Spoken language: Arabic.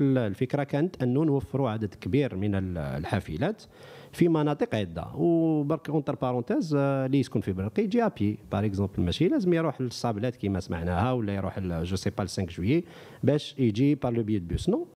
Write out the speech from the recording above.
الفكره كانت انه نوفروا عدد كبير من الحافلات في مناطق عده وبرك اونتر آه، بارونتيز اللي يسكن في برقي يجي ابي بار اكزومبل ماشي لازم يروح للصابلات كما سمعناها ولا يروح جو سي با 5 جويي باش يجي بار لو بيي دو بوس نو